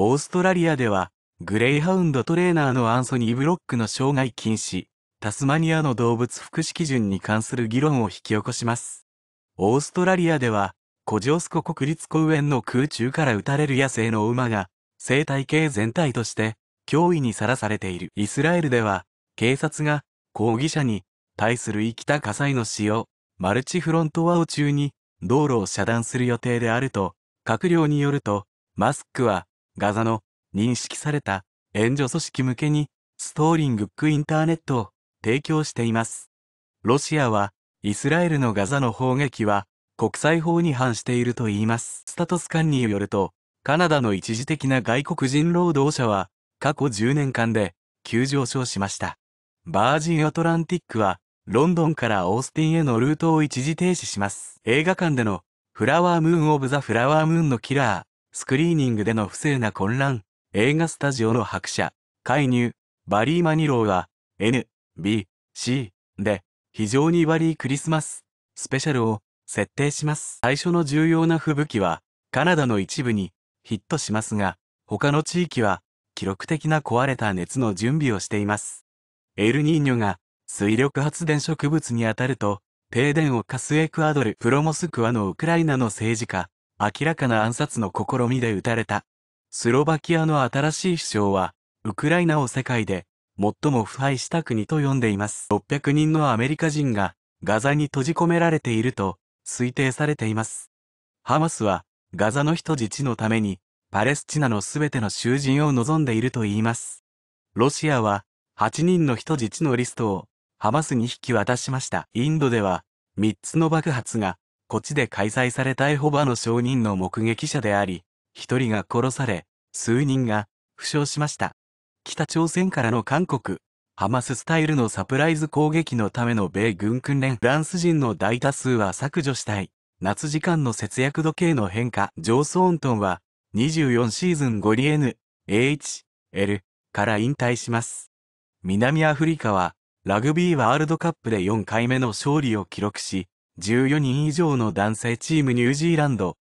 オーストラリアでは、グレイハウンドトレーナーのアンソニー・ブロックの生涯禁止、タスマニアの動物福祉基準に関する議論を引き起こします。オーストラリアでは、コジョスコ国立公園の空中から撃たれる野生の馬が、生態系全体として脅威にさらされている。イスラエルでは、警察が抗議者に対する生きた火災の使用、マルチフロントワを中に道路を遮断する予定であると、閣僚によると、マスクはガザの認識された援助組織向けにストーリングックインターネットを提供しています。ロシアはイスラエルのガザの砲撃は国際法に反しているといいます。スタトス管によると、カナダの一時的な外国人労働者は過去10年間で急上昇しました。バージンアトランティックはロンドンからオースティンへのルートを一時停止します。映画館でのフラワームーン・オブ・ザ・フラワームーンのキラー、スクリーニングでの不正な混乱、映画スタジオの白車、介入、バリー・マニローは、N、B、C で、非常にバリークリスマス、スペシャルを設定します。最初の重要な吹雪は、カナダの一部にヒットしますが、他の地域は、記録的な壊れた熱の準備をしています。エルニーニョが水力発電植物に当たると、停電を課すエクアドル、プロモスクワのウクライナの政治家、明らかな暗殺の試みで撃たれた。スロバキアの新しい首相は、ウクライナを世界で最も腐敗した国と呼んでいます。600人のアメリカ人がガザに閉じ込められていると推定されています。ハマスはガザの人質のためにパレスチナの全ての囚人を望んでいると言います。ロシアは8人の人質のリストをハマスに引き渡しました。インドでは3つの爆発がこっちで開催されたエホバの証人の目撃者であり、一人が殺され、数人が負傷しました。北朝鮮からの韓国、ハマススタイルのサプライズ攻撃のための米軍訓練、フランス人の大多数は削除したい。夏時間の節約時計の変化、ジョース・オントンは、24シーズンゴリエヌ、h L から引退します。南アフリカは、ラグビーワールドカップで4回目の勝利を記録し、14人以上の男性チームニュージーランド、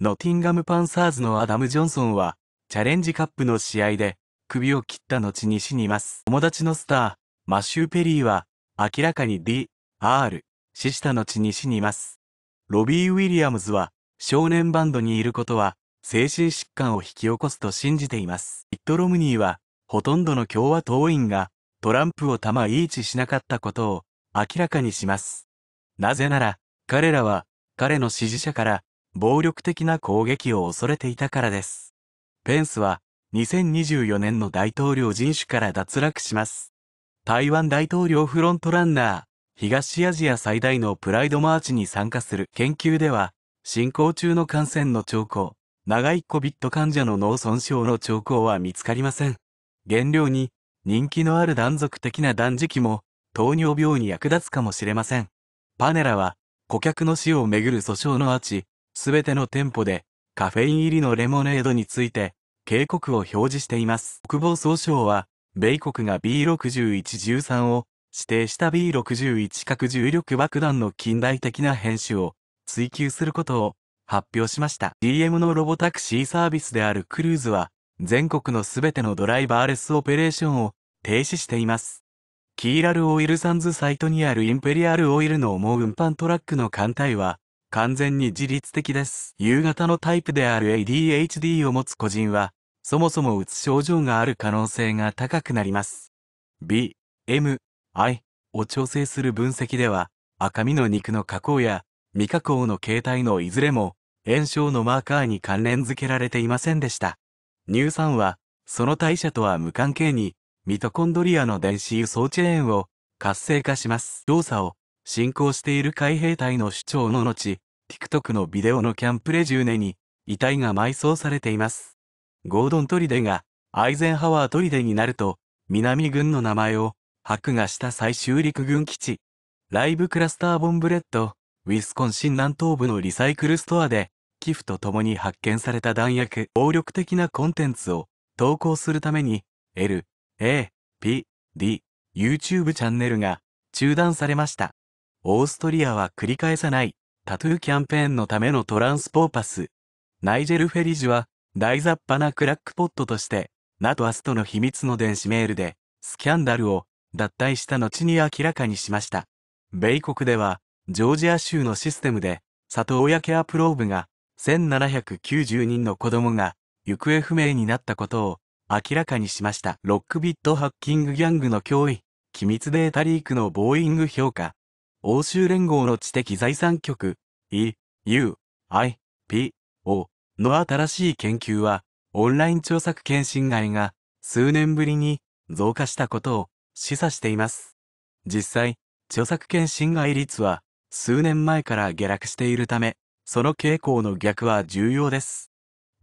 ノティンガムパンサーズのアダム・ジョンソンは、チャレンジカップの試合で、首を切った後に死にます。友達のスター、マシュー・ペリーは、明らかに D、R、死した後に死にます。ロビー・ウィリアムズは、少年バンドにいることは、精神疾患を引き起こすと信じています。イット・ロムニーは、ほとんどの共和党員が、トランプを玉リーチしなかったことを、明らかにします。なぜなら、彼らは、彼の支持者から、暴力的な攻撃を恐れていたからです。ペンスは、2024年の大統領人種から脱落します。台湾大統領フロントランナー、東アジア最大のプライドマーチに参加する研究では、進行中の感染の兆候、長いコビット患者の脳損傷の兆候は見つかりません。原料に、人気のある断続的な断食も、糖尿病に役立つかもしれません。パネラは、顧客の死をめぐる訴訟の後、すべての店舗で、カフェイン入りのレモネードについて、警告を表示しています。国防総省は、米国が B6113 を指定した B61 核重力爆弾の近代的な編集を追求することを発表しました。GM のロボタクシーサービスであるクルーズは、全国のすべてのドライバーレスオペレーションを停止しています。キーラルオイルサンズサイトにあるインペリアルオイルの思う運搬トラックの艦隊は、完全に自律的です。夕方のタイプである ADHD を持つ個人は、そもそもうつ症状がある可能性が高くなります。B、M、I を調整する分析では、赤身の肉の加工や未加工の形態のいずれも炎症のマーカーに関連付けられていませんでした。乳酸は、その代謝とは無関係に、ミトコンドリアの電子輸送チェーンを活性化します。動作を進行している海兵隊の主張の後、TikTok のビデオのキャンプレジューネに遺体が埋葬されています。ゴードン砦がアイゼンハワー砦になると、南軍の名前を白がした最終陸軍基地。ライブクラスターボンブレッド、ウィスコンシン南東部のリサイクルストアで、寄付とともに発見された弾薬、暴力的なコンテンツを投稿するために、L、A、P、D、YouTube チャンネルが中断されました。オーストリアは繰り返さないタトゥーキャンペーンのためのトランスポーパス。ナイジェル・フェリジュは大雑把なクラックポットとして、ナトアストの秘密の電子メールでスキャンダルを脱退した後に明らかにしました。米国ではジョージア州のシステムで里親ケアプローブが1790人の子供が行方不明になったことを明らかにしました。ロックビットハッキングギャングの脅威、機密データリークのボーイング評価、欧州連合の知的財産局、EU、IPO の新しい研究は、オンライン著作権侵害が数年ぶりに増加したことを示唆しています。実際、著作権侵害率は数年前から下落しているため、その傾向の逆は重要です。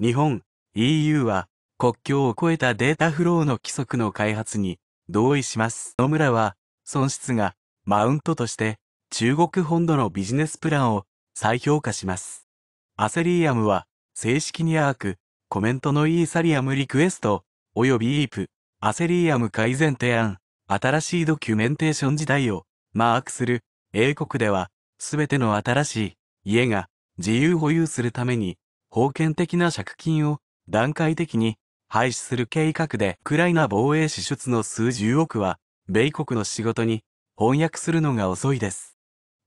日本、EU は国境を超えたデータフローの規則の開発に同意します。野村は、損失がマウントとして中国本土のビジネスプランを再評価します。アセリアムは、正式にアーク、コメントのイーサリアムリクエスト、およびイープ、アセリアム改善提案、新しいドキュメンテーション時代をマークする、英国では、すべての新しい家が自由保有するために、封建的な借金を段階的に廃止する計画で、ウクライナ防衛支出の数十億は、米国の仕事に翻訳するのが遅いです。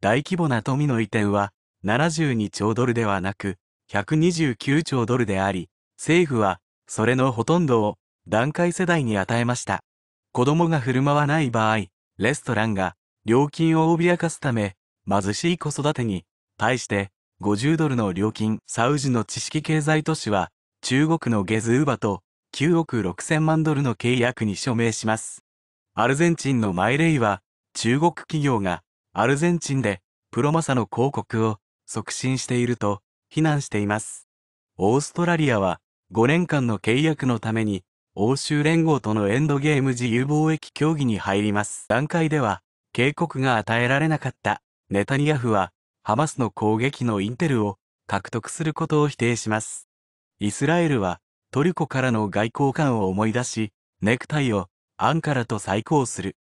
大規模な富の移転は、72兆ドルではなく、129兆ドルであり、政府は、それのほとんどを、団塊世代に与えました。子供が振る舞わない場合、レストランが、料金を脅かすため、貧しい子育てに、対して、50ドルの料金、サウジの知識経済都市は、中国のゲズーバと9億6000万ドルの契約に署名します。アルゼンチンのマイレイは、中国企業がアルゼンチンでプロマサの広告を促進していると非難しています。オーストラリアは5年間の契約のために欧州連合とのエンドゲーム自由貿易協議に入ります。段階では警告が与えられなかったネタニヤフはハマスの攻撃のインテルを獲得することを否定します。イスラエルはトルコからの外交官を思い出し、ネクタイをアンカラと再考する。